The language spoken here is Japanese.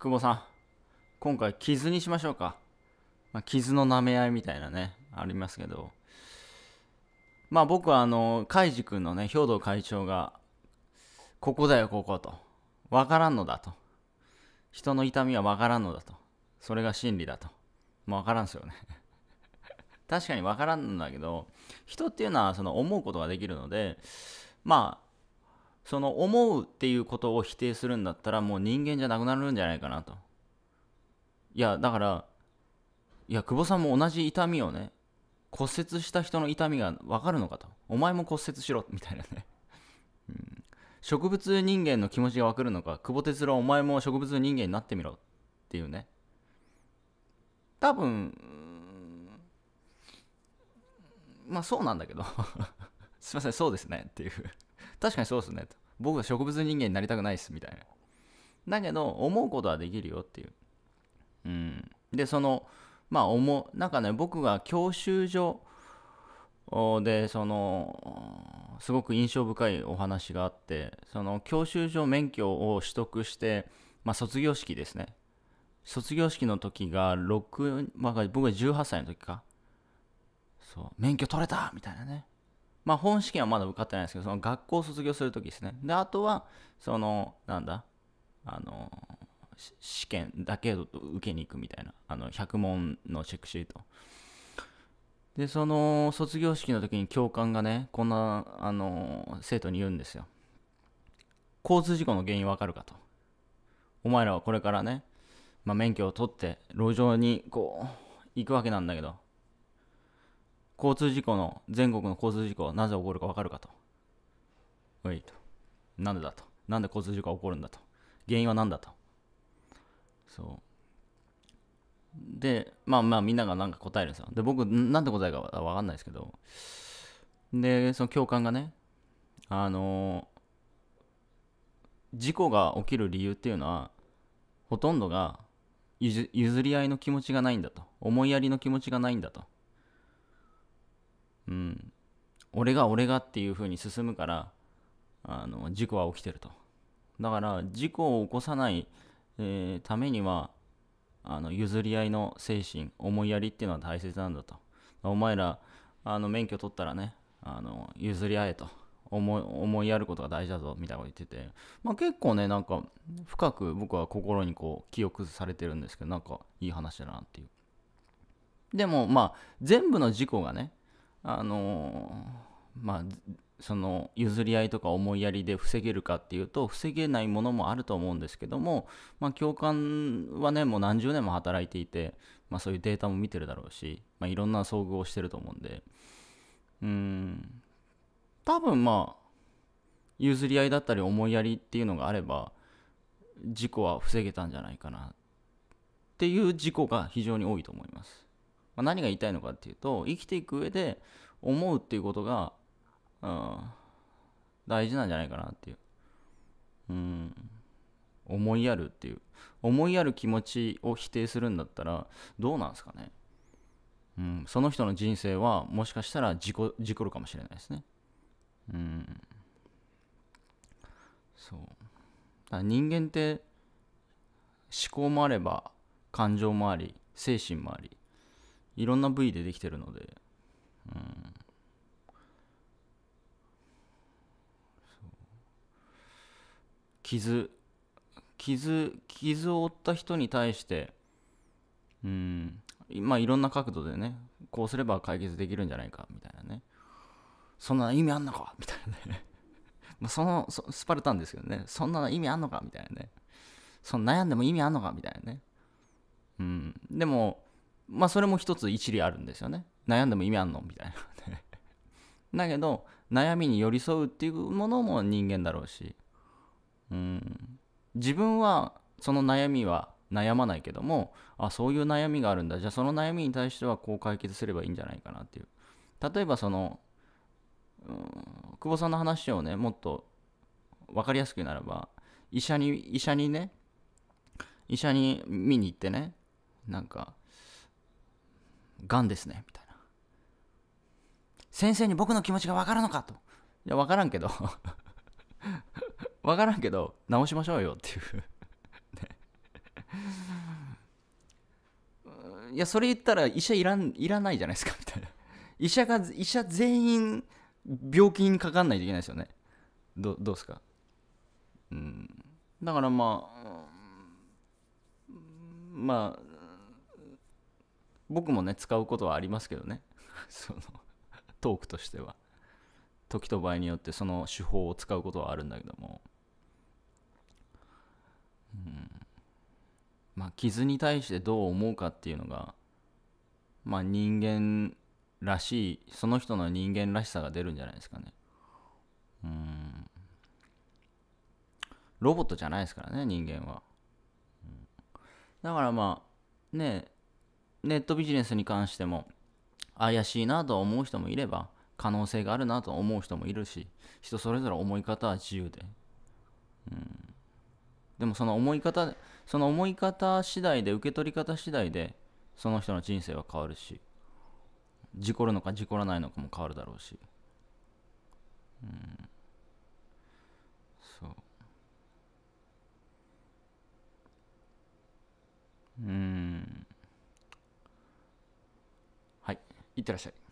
久保さん、今回傷にしましょうか。まあ、傷の舐め合いみたいなね、ありますけど。まあ僕はあの、海く君のね、兵頭会長が、ここだよ、ここと。わからんのだと。人の痛みはわからんのだと。それが真理だと。まあわからんすよね確かにわからんんだけど、人っていうのはその思うことができるので、まあ、その思うっていうことを否定するんだったらもう人間じゃなくなるんじゃないかなといやだからいや久保さんも同じ痛みをね骨折した人の痛みが分かるのかとお前も骨折しろみたいなね、うん、植物人間の気持ちが分かるのか久保哲郎お前も植物人間になってみろっていうね多分まあそうなんだけど すいませんそうですねっていう確かにそうですね僕は植物人間になりたくないっす、みたいな。だけど、思うことはできるよっていう。うん。で、その、まあ、思う、なんかね、僕が教習所で、その、すごく印象深いお話があって、その、教習所免許を取得して、まあ、卒業式ですね。卒業式の時が6、まあ、僕が18歳の時か。そう、免許取れたみたいなね。まあ、本試験はまだ受かってないんですけど、その学校を卒業するときですね。で、あとは、その、なんだ、あの、試験だけ受けに行くみたいな、あの、100問のチェックシート。で、その、卒業式の時に教官がね、こんな、あの、生徒に言うんですよ。交通事故の原因わかるかと。お前らはこれからね、まあ、免許を取って、路上にこう、行くわけなんだけど、交通事故の、全国の交通事故はなぜ起こるか分かるかと。ういと。なんでだと。なんで交通事故が起こるんだと。原因は何だと。そう。で、まあまあみんながなんか答えるんですよ。で、僕、なんて答えるか分かんないですけど。で、その教官がね、あのー、事故が起きる理由っていうのは、ほとんどが譲り合いの気持ちがないんだと。思いやりの気持ちがないんだと。うん、俺が俺がっていう風に進むからあの事故は起きてるとだから事故を起こさない、えー、ためにはあの譲り合いの精神思いやりっていうのは大切なんだとお前らあの免許取ったらねあの譲り合えと思いやることが大事だぞみたいなこと言ってて、まあ、結構ねなんか深く僕は心にこう記憶されてるんですけどなんかいい話だなっていうでもまあ全部の事故がねあのまあその譲り合いとか思いやりで防げるかっていうと防げないものもあると思うんですけども、まあ、共感はねもう何十年も働いていて、まあ、そういうデータも見てるだろうし、まあ、いろんな遭遇をしてると思うんでうん多分まあ譲り合いだったり思いやりっていうのがあれば事故は防げたんじゃないかなっていう事故が非常に多いと思います。まあ、何が言いたいのかっていうと生きていく上で思うっていうことが、うん、大事なんじゃないかなっていう、うん、思いやるっていう思いやる気持ちを否定するんだったらどうなんですかね、うん、その人の人生はもしかしたら事故事故るかもしれないですねうんそうだ人間って思考もあれば感情もあり精神もありいろんな部位でできてるので、うん、傷傷傷を負った人に対してうんまあいろんな角度でねこうすれば解決できるんじゃないかみたいなねそんな意味あんのかみたいなね まあそのスパルタンですけどねそんな意味あんのかみたいなねその悩んでも意味あんのかみたいなねうんでもまあそれも一つ一理あるんですよね悩んでも意味あんのみたいな だけど悩みに寄り添うっていうものも人間だろうしうん自分はその悩みは悩まないけどもあそういう悩みがあるんだじゃあその悩みに対してはこう解決すればいいんじゃないかなっていう例えばその、うん、久保さんの話をねもっと分かりやすくならば医者に医者にね医者に見に行ってねなんかがんですね、みたいな。先生に僕の気持ちが分かるのかと。いや、分からんけど分 からんけど、直しましょうよっていう ね。いや、それ言ったら医者いらんいらないじゃないですか、みたいな。医者が、医者全員病気にかかんないといけないですよね。どどうですかうん。だからまあ、まあ、僕もね、使うことはありますけどね。その、トークとしては。時と場合によってその手法を使うことはあるんだけども。うん。まあ、傷に対してどう思うかっていうのが、まあ、人間らしい、その人の人間らしさが出るんじゃないですかね。うん。ロボットじゃないですからね、人間は。だからまあ、ねえ、ネットビジネスに関しても怪しいなと思う人もいれば可能性があるなと思う人もいるし人それぞれ思い方は自由で、うん、でもその思い方その思い方次第で受け取り方次第でその人の人生は変わるし事故るのか事故らないのかも変わるだろうし、うん、いってらっしゃい。